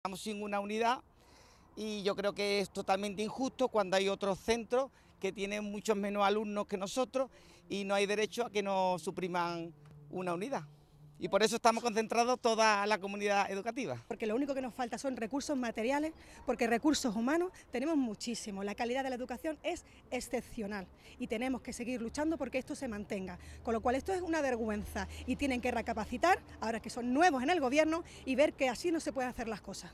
Estamos sin una unidad y yo creo que es totalmente injusto cuando hay otros centros que tienen muchos menos alumnos que nosotros y no hay derecho a que nos supriman una unidad. Y por eso estamos concentrados toda la comunidad educativa. Porque lo único que nos falta son recursos materiales, porque recursos humanos tenemos muchísimo. La calidad de la educación es excepcional y tenemos que seguir luchando porque esto se mantenga. Con lo cual esto es una vergüenza y tienen que recapacitar, ahora que son nuevos en el gobierno, y ver que así no se pueden hacer las cosas.